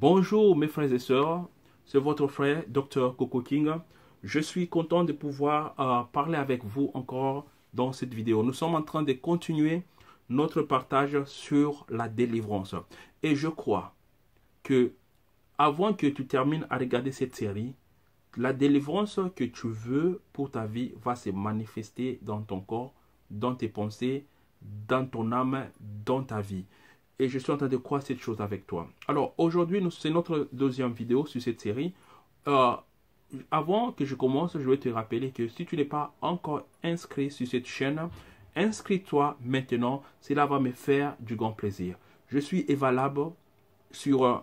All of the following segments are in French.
Bonjour mes frères et sœurs, c'est votre frère Dr Coco King. Je suis content de pouvoir euh, parler avec vous encore dans cette vidéo. Nous sommes en train de continuer notre partage sur la délivrance. Et je crois que avant que tu termines à regarder cette série, la délivrance que tu veux pour ta vie va se manifester dans ton corps, dans tes pensées, dans ton âme, dans ta vie et je suis en train de croire cette chose avec toi. Alors aujourd'hui, c'est notre deuxième vidéo sur cette série. Euh, avant que je commence, je vais te rappeler que si tu n'es pas encore inscrit sur cette chaîne, inscris-toi maintenant. Cela va me faire du grand plaisir. Je suis évalable sur euh,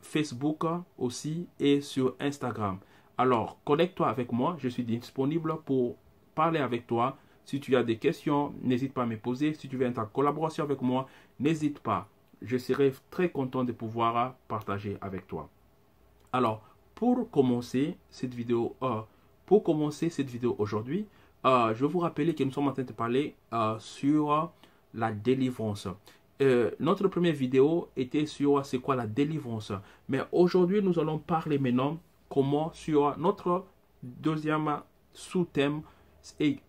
Facebook aussi et sur Instagram. Alors, connecte-toi avec moi. Je suis disponible pour parler avec toi si tu as des questions, n'hésite pas à me poser. Si tu veux être en collaboration avec moi, n'hésite pas. Je serai très content de pouvoir partager avec toi. Alors, pour commencer cette vidéo, euh, pour commencer cette vidéo aujourd'hui, euh, je vais vous rappeler que nous sommes en train de parler euh, sur la délivrance. notre première vidéo était sur c'est quoi la délivrance. Mais aujourd'hui, nous allons parler maintenant comment sur notre deuxième sous-thème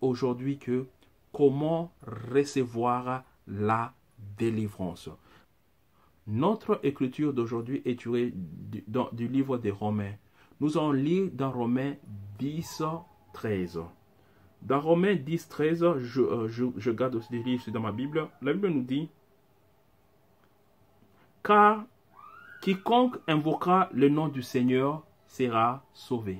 aujourd'hui que comment recevoir la délivrance. Notre écriture d'aujourd'hui est tirée du, dans, livre des Romains. Nous en lisons dans Romains 10, 13. Dans Romains 10, 13, je, euh, je, je garde aussi des livres dans ma Bible. La Bible nous dit Car quiconque invoquera le nom du Seigneur sera sauvé.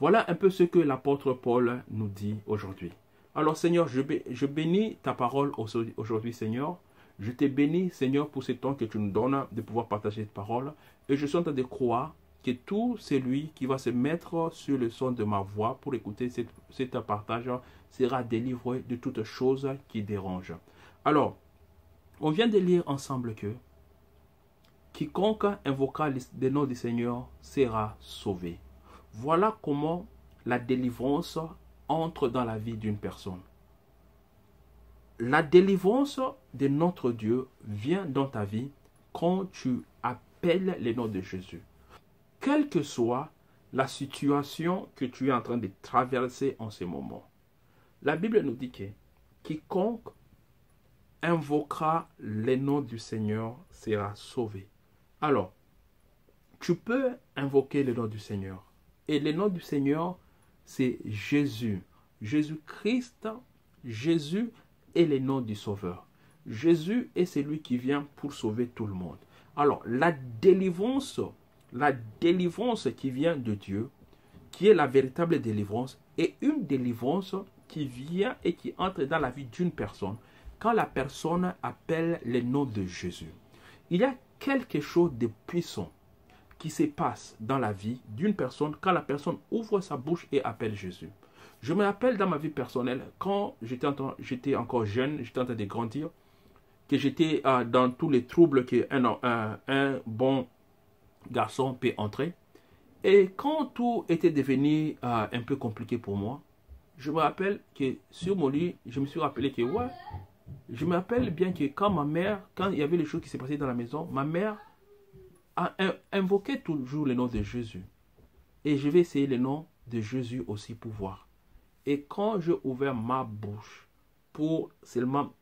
Voilà un peu ce que l'apôtre Paul nous dit aujourd'hui. Alors Seigneur, je, je bénis ta parole aujourd'hui Seigneur. Je te bénis, Seigneur pour ce temps que tu nous donnes de pouvoir partager cette parole. Et je sens de croire que tout celui qui va se mettre sur le son de ma voix pour écouter cet, partage sera délivré de toute chose qui dérange. Alors, on vient de lire ensemble que quiconque invoquera le nom du Seigneur sera sauvé. Voilà comment la délivrance entre dans la vie d'une personne. La délivrance de notre Dieu vient dans ta vie quand tu appelles le nom de Jésus. Quelle que soit la situation que tu es en train de traverser en ce moment. La Bible nous dit que quiconque invoquera le nom du Seigneur sera sauvé. Alors, tu peux invoquer le nom du Seigneur. Et le nom du Seigneur, c'est Jésus. Jésus-Christ, Jésus est le nom du Sauveur. Jésus est celui qui vient pour sauver tout le monde. Alors, la délivrance, la délivrance qui vient de Dieu, qui est la véritable délivrance, est une délivrance qui vient et qui entre dans la vie d'une personne quand la personne appelle le nom de Jésus. Il y a quelque chose de puissant qui se passe dans la vie d'une personne quand la personne ouvre sa bouche et appelle Jésus. Je me rappelle dans ma vie personnelle, quand j'étais encore jeune, j'étais en train de grandir, que j'étais euh, dans tous les troubles qu'un un, bon garçon peut entrer. Et quand tout était devenu euh, un peu compliqué pour moi, je me rappelle que sur mon lit, je me suis rappelé que, ouais, je me rappelle bien que quand ma mère, quand il y avait les choses qui se passaient dans la maison, ma mère invoquer toujours le nom de Jésus. Et je vais essayer le nom de Jésus aussi pour voir. Et quand j'ai ouvert ma bouche pour seulement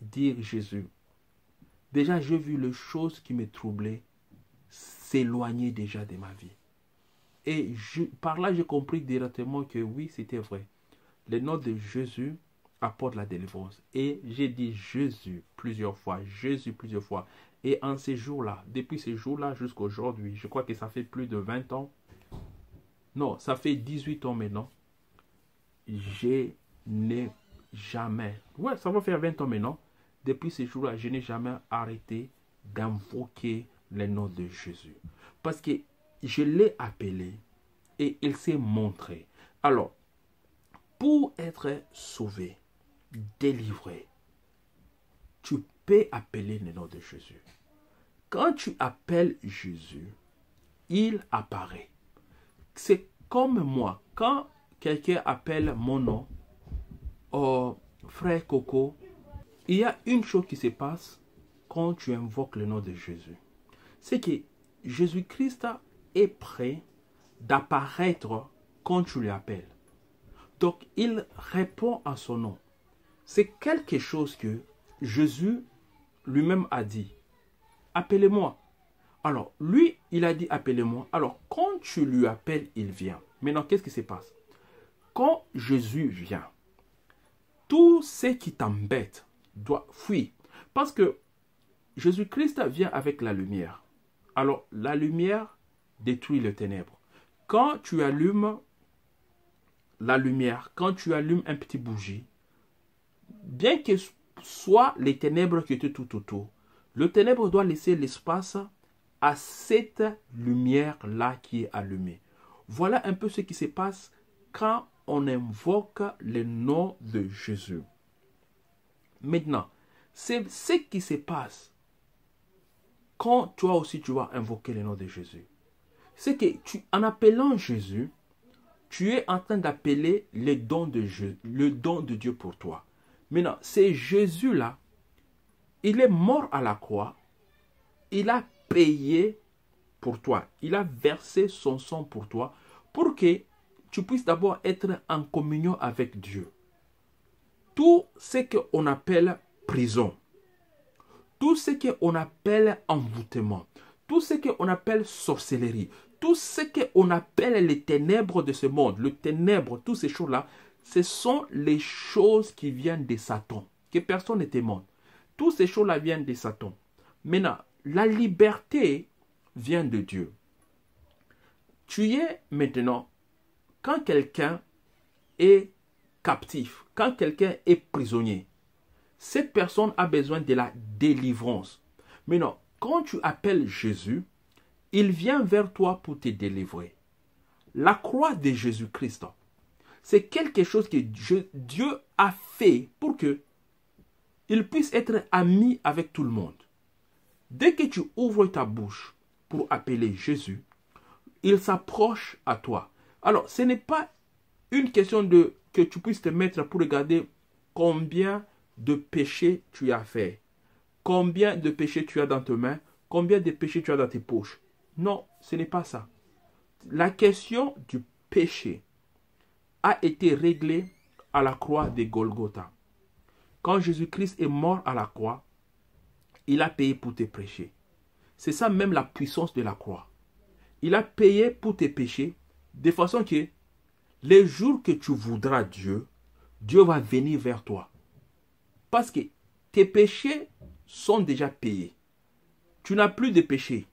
dire Jésus, déjà j'ai vu les choses qui me troublaient s'éloigner déjà de ma vie. Et par là, j'ai compris directement que oui, c'était vrai. Le nom de Jésus apporte la délivrance. Et j'ai dit Jésus plusieurs fois, Jésus plusieurs fois. Et en ces jours-là, depuis ces jours-là jusqu'aujourd'hui, je crois que ça fait plus de 20 ans, non, ça fait 18 ans maintenant, je n'ai jamais, ouais, ça va faire 20 ans maintenant, depuis ces jours-là, je n'ai jamais arrêté d'invoquer le nom de Jésus. Parce que je l'ai appelé et il s'est montré. Alors, pour être sauvé, délivré, tu appeler le nom de Jésus. Quand tu appelles Jésus, il apparaît. C'est comme moi, quand quelqu'un appelle mon nom, oh, frère Coco, il y a une chose qui se passe quand tu invoques le nom de Jésus. C'est que Jésus-Christ est prêt d'apparaître quand tu l'appelles. Donc, il répond à son nom. C'est quelque chose que Jésus lui-même a dit, appelez-moi. Alors, lui, il a dit, appelez-moi. Alors, quand tu lui appelles, il vient. Maintenant, qu'est-ce qui se passe Quand Jésus vient, tout ce qui t'embête doit fuir. Parce que Jésus-Christ vient avec la lumière. Alors, la lumière détruit les ténèbres. Quand tu allumes la lumière, quand tu allumes un petit bougie, bien que soit les ténèbres qui étaient tout autour. Le ténèbre doit laisser l'espace à cette lumière-là qui est allumée. Voilà un peu ce qui se passe quand on invoque le nom de Jésus. Maintenant, c'est ce qui se passe quand toi aussi tu vas invoquer le nom de Jésus. C'est que tu, en appelant Jésus, tu es en train d'appeler le don de Dieu pour toi. Maintenant, c'est Jésus-là, il est mort à la croix, il a payé pour toi, il a versé son sang pour toi, pour que tu puisses d'abord être en communion avec Dieu. Tout ce qu'on appelle prison, tout ce qu'on appelle envoûtement, tout ce qu'on appelle sorcellerie, tout ce qu'on appelle les ténèbres de ce monde, le ténèbre, toutes ces choses-là, ce sont les choses qui viennent de Satan, que personne ne témoigne. Toutes ces choses-là viennent de Satan. Maintenant, la liberté vient de Dieu. Tu es maintenant, quand quelqu'un est captif, quand quelqu'un est prisonnier, cette personne a besoin de la délivrance. Maintenant, quand tu appelles Jésus, il vient vers toi pour te délivrer. La croix de Jésus-Christ c'est quelque chose que Dieu, a fait pour que il puisse être ami avec tout le monde. Dès que tu ouvres ta bouche pour appeler Jésus, il s'approche à toi. Alors, ce n'est pas une question de que tu puisses te mettre pour regarder combien de péchés tu as fait, combien de péchés tu as dans tes mains, combien de péchés tu as dans tes poches. Non, ce n'est pas ça. La question du péché, a été réglé à la croix de Golgotha. Quand Jésus-Christ est mort à la croix, il a payé pour tes péchés. C'est ça même la puissance de la croix. Il a payé pour tes péchés de façon que les jours que tu voudras Dieu, Dieu va venir vers toi. Parce que tes péchés sont déjà payés. Tu n'as plus de péché.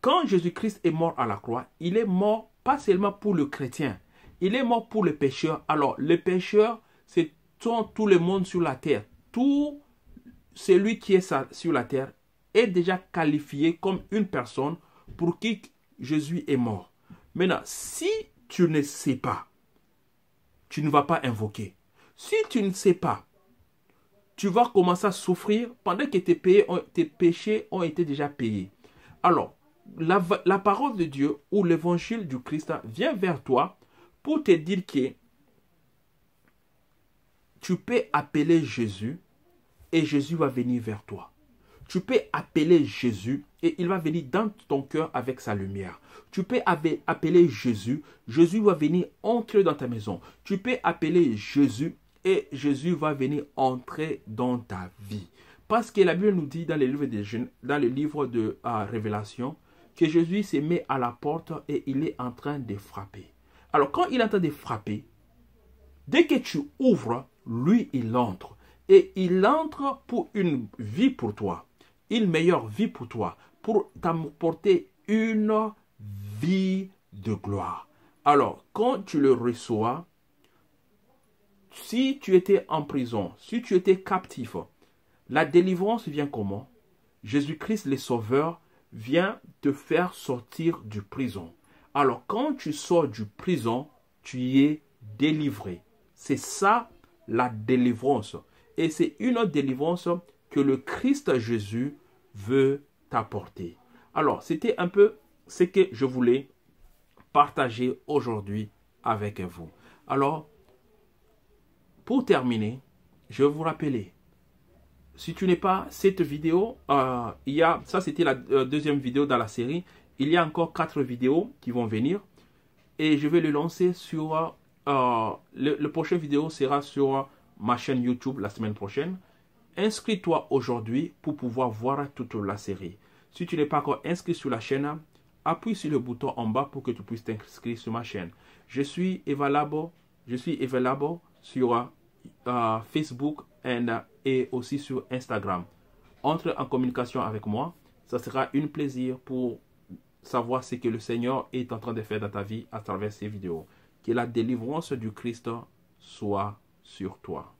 Quand Jésus-Christ est mort à la croix, il est mort pas seulement pour le chrétien, il est mort pour le pécheurs. Alors, les pécheurs, c'est tout le monde sur la terre. Tout celui qui est sur la terre est déjà qualifié comme une personne pour qui Jésus est mort. Maintenant, si tu ne sais pas, tu ne vas pas invoquer. Si tu ne sais pas, tu vas commencer à souffrir pendant que tes, péchés ont été déjà payés. Alors, la parole de Dieu ou l'évangile du Christ vient vers toi pour te dire que tu peux appeler Jésus et Jésus va venir vers toi. Tu peux appeler Jésus et il va venir dans ton cœur avec sa lumière. Tu peux appeler Jésus, Jésus va venir entrer dans ta maison. Tu peux appeler Jésus et Jésus va venir entrer dans ta vie. Parce que la Bible nous dit dans le livre de, dans le livre de Révélation que Jésus se met à la porte et il est en train de frapper. Alors quand il entend de frapper, dès que tu ouvres, lui, il entre. Et il entre pour une vie pour toi, une meilleure vie pour toi, pour t'apporter une vie de gloire. Alors, quand tu le reçois, si tu étais en prison, si tu étais captif, la délivrance vient comment Jésus-Christ, le Sauveur, vient te faire sortir du prison. Alors quand tu sors du prison, tu y es délivré. C'est ça la délivrance. Et c'est une délivrance que le Christ Jésus veut t'apporter. Alors, c'était un peu ce que je voulais partager aujourd'hui avec vous. Alors, pour terminer, je vais vous rappeler, si tu n'es pas cette vidéo, euh, il y a, ça c'était la euh, deuxième vidéo dans la série, il y a encore quatre vidéos qui vont venir et je vais le lancer sur... Euh, le, prochain vidéo sera sur ma chaîne YouTube la semaine prochaine. Inscris-toi aujourd'hui pour pouvoir voir toute la série. Si tu n'es pas encore inscrit sur la chaîne, appuie sur le bouton en bas pour que tu puisses t'inscrire sur ma chaîne. Je suis Evalabo, je suis sur euh, Facebook and, et aussi sur Instagram. Entre en communication avec moi, ça sera un plaisir pour savoir ce que le Seigneur est en train de faire dans ta vie à travers ces vidéos. Que la délivrance du Christ soit sur toi.